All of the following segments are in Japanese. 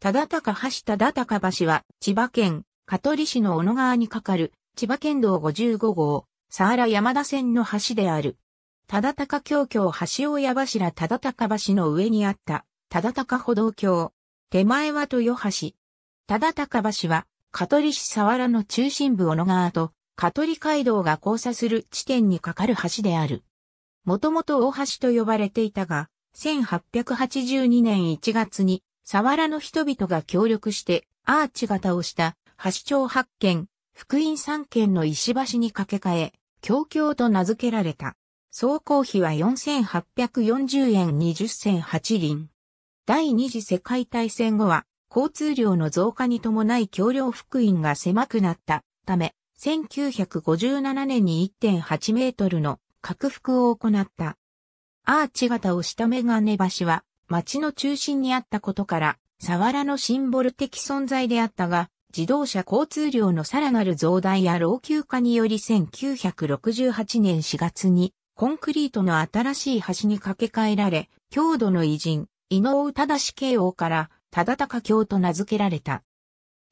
忠高橋忠高橋は、千葉県、香取市の小野川に架かる、千葉県道55号、佐原山田線の橋である。忠高橋橋橋親柱忠高橋の上にあった、忠高歩道橋。手前は豊橋。忠高橋は、香取市佐原の中心部小野川と、香取街道が交差する地点に架かる橋である。もともと大橋と呼ばれていたが、1882年1月にサワラの人々が協力してアーチ型をした橋町八件、福音三軒の石橋に架け替え、京京と名付けられた。総工費は4840円20銭8輪。第二次世界大戦後は交通量の増加に伴い橋梁福音が狭くなったため、1957年に1.8メートルの拡幅を行った。アーチ型をしたメガネ橋は町の中心にあったことから、サワラのシンボル的存在であったが、自動車交通量のさらなる増大や老朽化により1968年4月にコンクリートの新しい橋に架け替えられ、郷土の偉人、井上忠慶王から忠高京と名付けられた。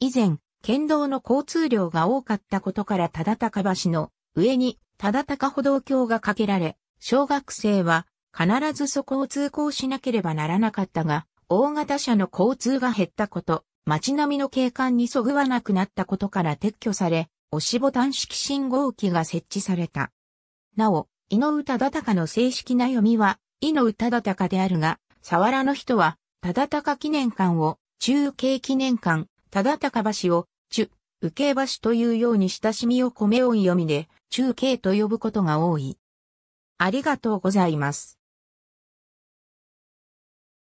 以前、県道の交通量が多かったことから忠高橋の上に忠高歩道橋が架けられ、小学生は必ずそこを通行しなければならなかったが、大型車の交通が減ったこと、街並みの景観にそぐわなくなったことから撤去され、押しボタン式信号機が設置された。なお、井の忠だたかの正式な読みは、井の忠だたかであるが、佐原の人は、ただたか記念館を、中継記念館、ただたか橋を、中、受け橋というように親しみを込め音読みで、中継と呼ぶことが多い。ありがとうございます。